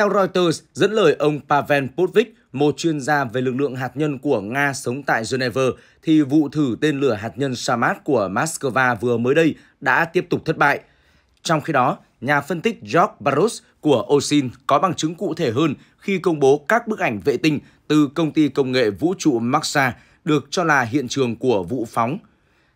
Theo Reuters, dẫn lời ông Pavel Potvich, một chuyên gia về lực lượng hạt nhân của Nga sống tại Geneva, thì vụ thử tên lửa hạt nhân Samad của Moscow vừa mới đây đã tiếp tục thất bại. Trong khi đó, nhà phân tích George Barros của OSIN có bằng chứng cụ thể hơn khi công bố các bức ảnh vệ tinh từ công ty công nghệ vũ trụ Maxa được cho là hiện trường của vụ phóng.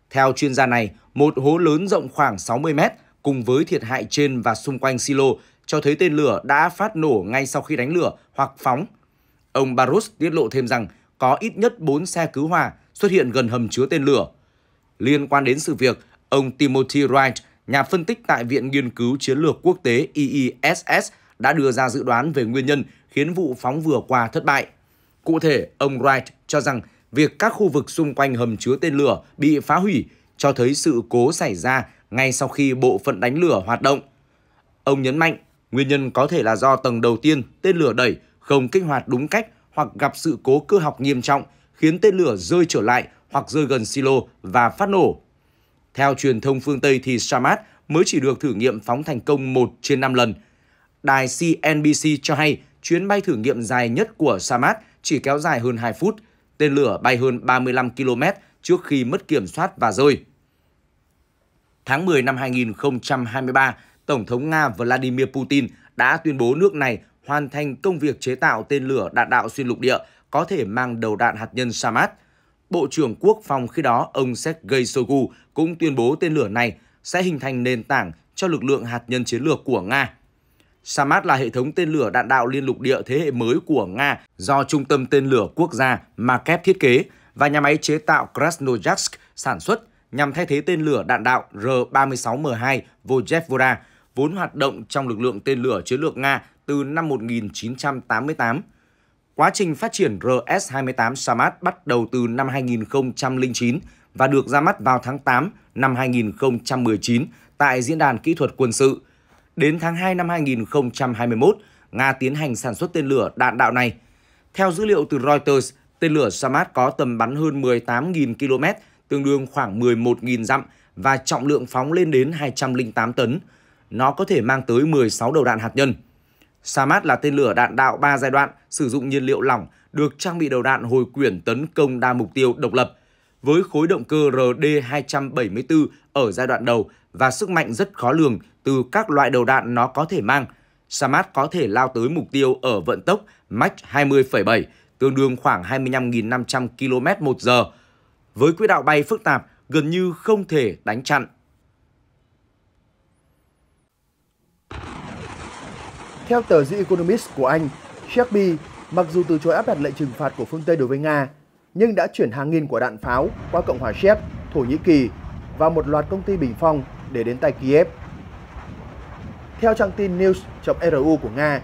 Theo chuyên gia này, một hố lớn rộng khoảng 60 mét cùng với thiệt hại trên và xung quanh silo cho thấy tên lửa đã phát nổ ngay sau khi đánh lửa hoặc phóng. Ông Barus tiết lộ thêm rằng có ít nhất 4 xe cứu hỏa xuất hiện gần hầm chứa tên lửa. Liên quan đến sự việc, ông Timothy Wright, nhà phân tích tại Viện Nghiên cứu Chiến lược Quốc tế IISS, e e đã đưa ra dự đoán về nguyên nhân khiến vụ phóng vừa qua thất bại. Cụ thể, ông Wright cho rằng việc các khu vực xung quanh hầm chứa tên lửa bị phá hủy cho thấy sự cố xảy ra ngay sau khi bộ phận đánh lửa hoạt động. Ông nhấn mạnh Nguyên nhân có thể là do tầng đầu tiên tên lửa đẩy không kích hoạt đúng cách hoặc gặp sự cố cơ học nghiêm trọng khiến tên lửa rơi trở lại hoặc rơi gần silo và phát nổ. Theo truyền thông phương Tây thì Shamat mới chỉ được thử nghiệm phóng thành công 1 trên 5 lần. Đài CNBC cho hay chuyến bay thử nghiệm dài nhất của Shamat chỉ kéo dài hơn 2 phút. Tên lửa bay hơn 35 km trước khi mất kiểm soát và rơi. Tháng 10 năm 2023, Tổng thống Nga Vladimir Putin đã tuyên bố nước này hoàn thành công việc chế tạo tên lửa đạn đạo xuyên lục địa có thể mang đầu đạn hạt nhân Samad. Bộ trưởng Quốc phòng khi đó ông Sergei Shoigu cũng tuyên bố tên lửa này sẽ hình thành nền tảng cho lực lượng hạt nhân chiến lược của Nga. Samad là hệ thống tên lửa đạn đạo liên lục địa thế hệ mới của Nga do Trung tâm Tên lửa Quốc gia Makev thiết kế và nhà máy chế tạo Krasnoyarsk sản xuất nhằm thay thế tên lửa đạn đạo R-36M2 Vojevoda vốn hoạt động trong lực lượng tên lửa chiến lược Nga từ năm 1988. Quá trình phát triển RS-28 Samad bắt đầu từ năm 2009 và được ra mắt vào tháng 8 năm 2019 tại Diễn đàn Kỹ thuật Quân sự. Đến tháng 2 năm 2021, Nga tiến hành sản xuất tên lửa đạn đạo này. Theo dữ liệu từ Reuters, tên lửa Samad có tầm bắn hơn 18.000 km, tương đương khoảng 11.000 dặm và trọng lượng phóng lên đến 208 tấn nó có thể mang tới 16 đầu đạn hạt nhân. Samat là tên lửa đạn đạo 3 giai đoạn sử dụng nhiên liệu lỏng được trang bị đầu đạn hồi quyển tấn công đa mục tiêu độc lập với khối động cơ RD-274 ở giai đoạn đầu và sức mạnh rất khó lường từ các loại đầu đạn nó có thể mang. Samat có thể lao tới mục tiêu ở vận tốc Mach 20,7, tương đương khoảng 25.500 km một giờ. Với quỹ đạo bay phức tạp, gần như không thể đánh chặn. Theo tờ The Economist của Anh, Shelby mặc dù từ chối áp đặt lệnh trừng phạt của phương Tây đối với Nga, nhưng đã chuyển hàng nghìn quả đạn pháo qua Cộng hòa Séc, Thổ Nhĩ Kỳ và một loạt công ty bình phong để đến tay Kiev. Theo trang tin news.ru của Nga,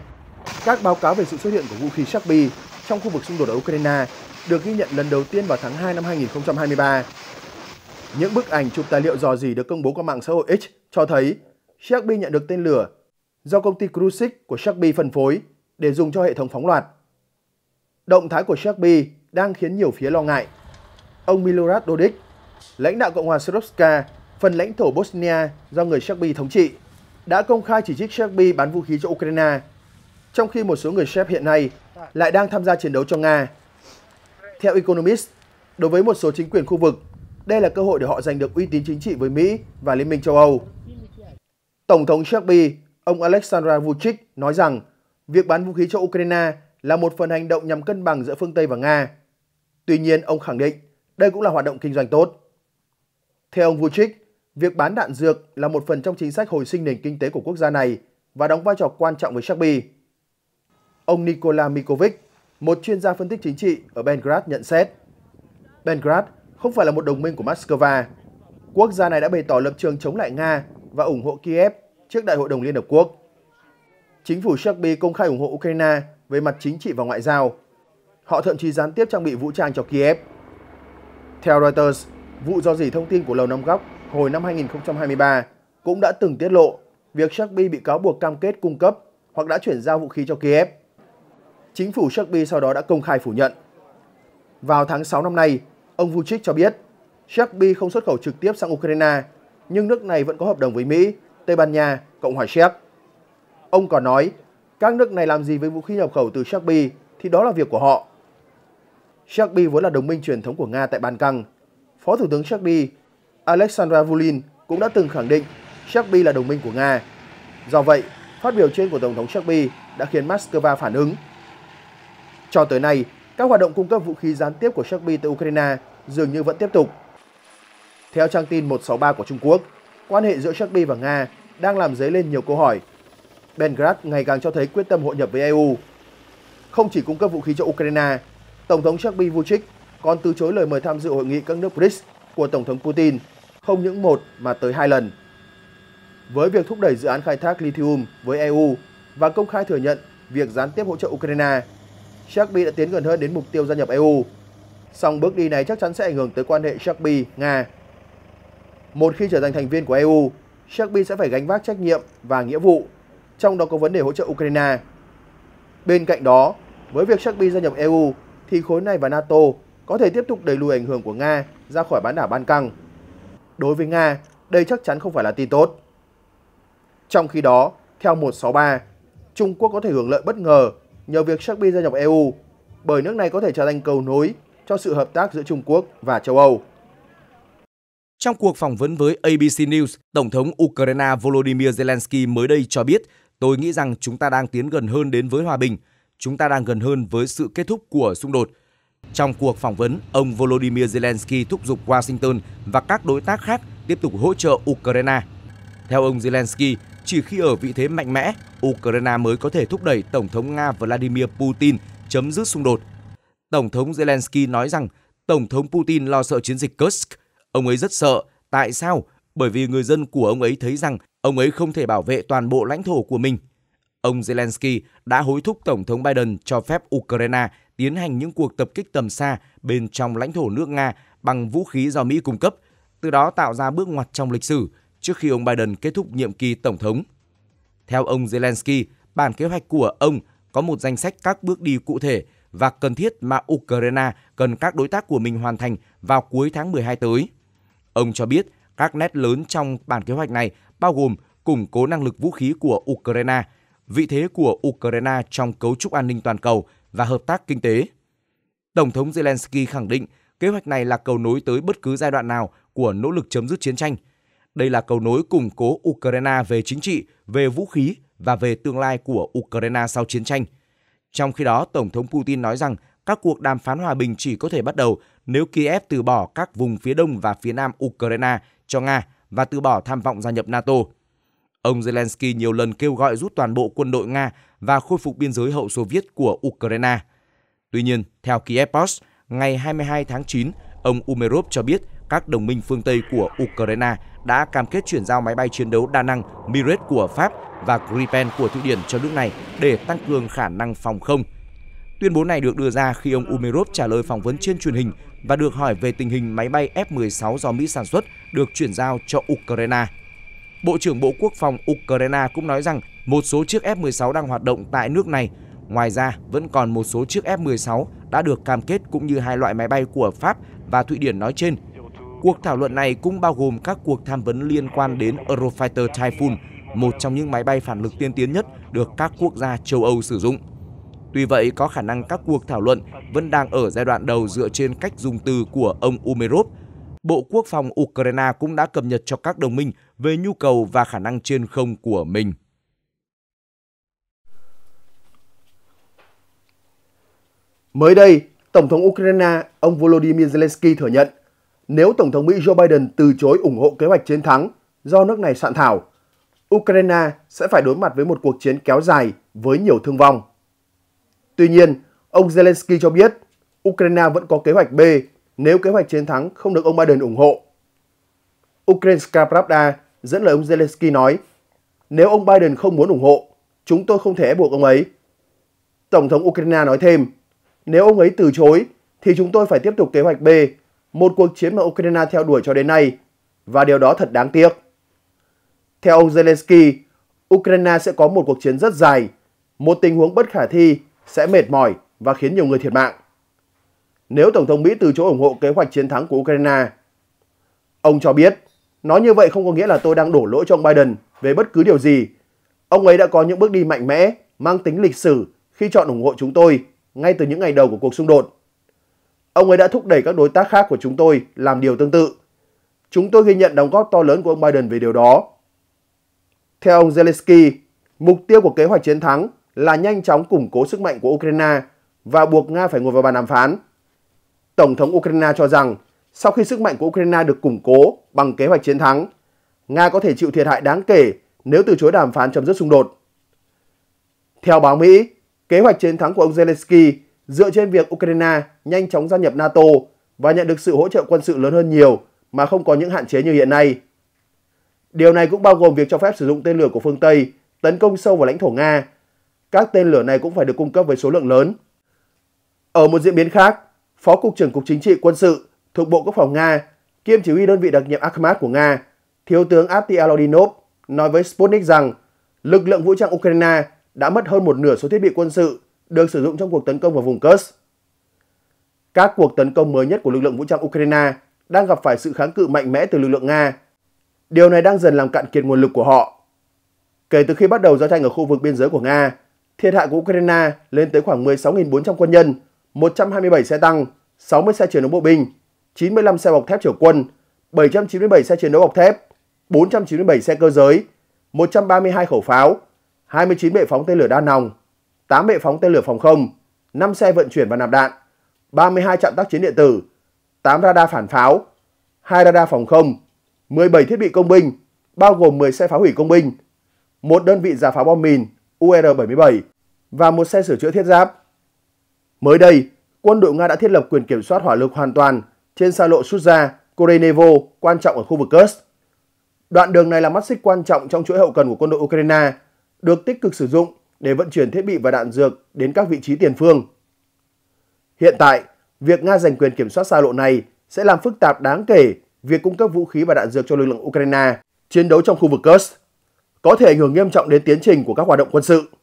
các báo cáo về sự xuất hiện của vũ khí Shelby trong khu vực xung đột ở Ukraine được ghi nhận lần đầu tiên vào tháng 2 năm 2023. Những bức ảnh chụp tài liệu dò dỉ được công bố qua mạng xã hội X cho thấy Shelby nhận được tên lửa do công ty Krusik của Sharpie phân phối để dùng cho hệ thống phóng loạt. Động thái của Sharpie đang khiến nhiều phía lo ngại. Ông Milorad Dodik, lãnh đạo Cộng hòa Srpska, phần lãnh thổ Bosnia do người Sharpie thống trị, đã công khai chỉ trích Sharpie bán vũ khí cho Ukraine, trong khi một số người Serb hiện nay lại đang tham gia chiến đấu cho Nga. Theo Economist, đối với một số chính quyền khu vực, đây là cơ hội để họ giành được uy tín chính trị với Mỹ và Liên minh châu Âu. Tổng thống Sharpie ông Alexandra Vucic nói rằng việc bán vũ khí cho Ukraine là một phần hành động nhằm cân bằng giữa phương Tây và Nga. Tuy nhiên, ông khẳng định đây cũng là hoạt động kinh doanh tốt. Theo ông Vucic, việc bán đạn dược là một phần trong chính sách hồi sinh nền kinh tế của quốc gia này và đóng vai trò quan trọng với Serbia. Ông Nikola Mikovic, một chuyên gia phân tích chính trị ở Belgrade nhận xét, Belgrade không phải là một đồng minh của Moscow. Quốc gia này đã bày tỏ lập trường chống lại Nga và ủng hộ Kiev trước Đại hội đồng Liên Hợp Quốc. Chính phủ Serbia công khai ủng hộ Ukraine về mặt chính trị và ngoại giao. Họ thậm chí gián tiếp trang bị vũ trang cho Kiev. Theo Reuters, vụ do dỉ thông tin của Lầu Năm Góc hồi năm 2023 cũng đã từng tiết lộ việc Serbia bị cáo buộc cam kết cung cấp hoặc đã chuyển giao vũ khí cho Kiev. Chính phủ Serbia sau đó đã công khai phủ nhận. Vào tháng 6 năm nay, ông Vucic cho biết Serbia không xuất khẩu trực tiếp sang Ukraine, nhưng nước này vẫn có hợp đồng với Mỹ Tây Ban Nha, Cộng hòa Séc. Ông còn nói, các nước này làm gì với vũ khí nhập khẩu từ Serbia thì đó là việc của họ. Serbia vốn là đồng minh truyền thống của Nga tại Ban Căng. Phó Thủ tướng Serbia Alexandra Vulin cũng đã từng khẳng định Serbia là đồng minh của Nga. Do vậy, phát biểu trên của Tổng thống Serbia đã khiến Moscow phản ứng. Cho tới nay, các hoạt động cung cấp vũ khí gián tiếp của Serbia tới Ukraine dường như vẫn tiếp tục. Theo trang tin 163 của Trung Quốc, quan hệ giữa Serbia và Nga đang làm dấy lên nhiều câu hỏi. Belgrade ngày càng cho thấy quyết tâm hội nhập với EU. Không chỉ cung cấp vũ khí cho Ukraine, Tổng thống Serbia Vucic còn từ chối lời mời tham dự hội nghị các nước BRICS của Tổng thống Putin không những một mà tới hai lần. Với việc thúc đẩy dự án khai thác lithium với EU và công khai thừa nhận việc gián tiếp hỗ trợ Ukraine, Serbia đã tiến gần hơn đến mục tiêu gia nhập EU. Song bước đi này chắc chắn sẽ ảnh hưởng tới quan hệ Serbia-Nga một khi trở thành thành viên của EU, Serbia sẽ phải gánh vác trách nhiệm và nghĩa vụ, trong đó có vấn đề hỗ trợ Ukraine. Bên cạnh đó, với việc Serbia gia nhập EU thì khối này và NATO có thể tiếp tục đẩy lùi ảnh hưởng của Nga ra khỏi bán đảo Ban Căng. Đối với Nga, đây chắc chắn không phải là tin tốt. Trong khi đó, theo 163, Trung Quốc có thể hưởng lợi bất ngờ nhờ việc Serbia gia nhập EU, bởi nước này có thể trở thành cầu nối cho sự hợp tác giữa Trung Quốc và châu Âu. Trong cuộc phỏng vấn với ABC News, Tổng thống Ukraine Volodymyr Zelensky mới đây cho biết, tôi nghĩ rằng chúng ta đang tiến gần hơn đến với hòa bình, chúng ta đang gần hơn với sự kết thúc của xung đột. Trong cuộc phỏng vấn, ông Volodymyr Zelensky thúc giục Washington và các đối tác khác tiếp tục hỗ trợ Ukraine. Theo ông Zelensky, chỉ khi ở vị thế mạnh mẽ, Ukraine mới có thể thúc đẩy Tổng thống Nga Vladimir Putin chấm dứt xung đột. Tổng thống Zelensky nói rằng Tổng thống Putin lo sợ chiến dịch Kursk Ông ấy rất sợ. Tại sao? Bởi vì người dân của ông ấy thấy rằng ông ấy không thể bảo vệ toàn bộ lãnh thổ của mình. Ông Zelensky đã hối thúc Tổng thống Biden cho phép Ukraine tiến hành những cuộc tập kích tầm xa bên trong lãnh thổ nước Nga bằng vũ khí do Mỹ cung cấp, từ đó tạo ra bước ngoặt trong lịch sử trước khi ông Biden kết thúc nhiệm kỳ Tổng thống. Theo ông Zelensky, bản kế hoạch của ông có một danh sách các bước đi cụ thể và cần thiết mà Ukraine cần các đối tác của mình hoàn thành vào cuối tháng 12 tới. Ông cho biết các nét lớn trong bản kế hoạch này bao gồm củng cố năng lực vũ khí của Ukraine, vị thế của Ukraine trong cấu trúc an ninh toàn cầu và hợp tác kinh tế. Tổng thống Zelensky khẳng định kế hoạch này là cầu nối tới bất cứ giai đoạn nào của nỗ lực chấm dứt chiến tranh. Đây là cầu nối củng cố Ukraine về chính trị, về vũ khí và về tương lai của Ukraine sau chiến tranh. Trong khi đó, Tổng thống Putin nói rằng các cuộc đàm phán hòa bình chỉ có thể bắt đầu nếu Kiev từ bỏ các vùng phía đông và phía nam Ukraine cho Nga và từ bỏ tham vọng gia nhập NATO. Ông Zelensky nhiều lần kêu gọi rút toàn bộ quân đội Nga và khôi phục biên giới hậu Xô Viết của Ukraine. Tuy nhiên, theo Kiev Post, ngày 22 tháng 9, ông Umerov cho biết các đồng minh phương Tây của Ukraine đã cam kết chuyển giao máy bay chiến đấu đa năng Mirage của Pháp và Gripen của Thụy Điển cho nước này để tăng cường khả năng phòng không – Tuyên bố này được đưa ra khi ông Umerov trả lời phỏng vấn trên truyền hình và được hỏi về tình hình máy bay F-16 do Mỹ sản xuất được chuyển giao cho Ukraine. Bộ trưởng Bộ Quốc phòng Ukraine cũng nói rằng một số chiếc F-16 đang hoạt động tại nước này. Ngoài ra, vẫn còn một số chiếc F-16 đã được cam kết cũng như hai loại máy bay của Pháp và Thụy Điển nói trên. Cuộc thảo luận này cũng bao gồm các cuộc tham vấn liên quan đến Eurofighter Typhoon, một trong những máy bay phản lực tiên tiến nhất được các quốc gia châu Âu sử dụng. Tuy vậy, có khả năng các cuộc thảo luận vẫn đang ở giai đoạn đầu dựa trên cách dùng từ của ông Umerov. Bộ Quốc phòng Ukraine cũng đã cập nhật cho các đồng minh về nhu cầu và khả năng trên không của mình. Mới đây, Tổng thống Ukraine ông Volodymyr Zelensky thừa nhận nếu Tổng thống Mỹ Joe Biden từ chối ủng hộ kế hoạch chiến thắng do nước này soạn thảo, Ukraine sẽ phải đối mặt với một cuộc chiến kéo dài với nhiều thương vong. Tuy nhiên, ông Zelensky cho biết Ukraine vẫn có kế hoạch B nếu kế hoạch chiến thắng không được ông Biden ủng hộ. Ukrainska Pravda dẫn lời ông Zelensky nói, nếu ông Biden không muốn ủng hộ, chúng tôi không thể ép buộc ông ấy. Tổng thống Ukraine nói thêm, nếu ông ấy từ chối, thì chúng tôi phải tiếp tục kế hoạch B, một cuộc chiến mà Ukraine theo đuổi cho đến nay, và điều đó thật đáng tiếc. Theo ông Zelensky, Ukraine sẽ có một cuộc chiến rất dài, một tình huống bất khả thi sẽ mệt mỏi và khiến nhiều người thiệt mạng. Nếu Tổng thống Mỹ từ chối ủng hộ kế hoạch chiến thắng của Ukraine, ông cho biết, nói như vậy không có nghĩa là tôi đang đổ lỗi cho ông Biden về bất cứ điều gì. Ông ấy đã có những bước đi mạnh mẽ, mang tính lịch sử khi chọn ủng hộ chúng tôi ngay từ những ngày đầu của cuộc xung đột. Ông ấy đã thúc đẩy các đối tác khác của chúng tôi làm điều tương tự. Chúng tôi ghi nhận đóng góp to lớn của ông Biden về điều đó. Theo ông Zelensky, mục tiêu của kế hoạch chiến thắng là nhanh chóng củng cố sức mạnh của Ukraine và buộc Nga phải ngồi vào bàn đàm phán. Tổng thống Ukraine cho rằng sau khi sức mạnh của Ukraine được củng cố bằng kế hoạch chiến thắng, Nga có thể chịu thiệt hại đáng kể nếu từ chối đàm phán chấm dứt xung đột. Theo báo Mỹ, kế hoạch chiến thắng của ông Zelensky dựa trên việc Ukraine nhanh chóng gia nhập NATO và nhận được sự hỗ trợ quân sự lớn hơn nhiều mà không có những hạn chế như hiện nay. Điều này cũng bao gồm việc cho phép sử dụng tên lửa của phương Tây tấn công sâu vào lãnh thổ Nga các tên lửa này cũng phải được cung cấp với số lượng lớn. Ở một diễn biến khác, Phó Cục trưởng Cục Chính trị Quân sự thuộc Bộ Quốc phòng Nga, kiêm chỉ huy đơn vị đặc nhiệm Akhmat của Nga, Thiếu tướng Apti Alodinov nói với Sputnik rằng lực lượng vũ trang Ukraine đã mất hơn một nửa số thiết bị quân sự được sử dụng trong cuộc tấn công vào vùng Kursk. Các cuộc tấn công mới nhất của lực lượng vũ trang Ukraine đang gặp phải sự kháng cự mạnh mẽ từ lực lượng Nga. Điều này đang dần làm cạn kiệt nguồn lực của họ. Kể từ khi bắt đầu giao tranh ở khu vực biên giới của Nga, Thiệt hại của Ukraine lên tới khoảng 16.400 quân nhân, 127 xe tăng, 60 xe chiến đấu bộ binh, 95 xe bọc thép chở quân, 797 xe chiến đấu bọc thép, 497 xe cơ giới, 132 khẩu pháo, 29 bệ phóng tên lửa đa nòng, 8 bệ phóng tên lửa phòng không, 5 xe vận chuyển và nạp đạn, 32 trạm tác chiến điện tử, 8 radar phản pháo, 2 radar phòng không, 17 thiết bị công binh, bao gồm 10 xe phá hủy công binh, một đơn vị giả phá bom mìn UR-77 và một xe sửa chữa thiết giáp. Mới đây, quân đội Nga đã thiết lập quyền kiểm soát hỏa lực hoàn toàn trên xa lộ Suza, Korenevo quan trọng ở khu vực Kursk. Đoạn đường này là mắt xích quan trọng trong chuỗi hậu cần của quân đội Ukraine, được tích cực sử dụng để vận chuyển thiết bị và đạn dược đến các vị trí tiền phương. Hiện tại, việc Nga giành quyền kiểm soát xa lộ này sẽ làm phức tạp đáng kể việc cung cấp vũ khí và đạn dược cho lực lượng Ukraine chiến đấu trong khu vực Kursk có thể ảnh hưởng nghiêm trọng đến tiến trình của các hoạt động quân sự.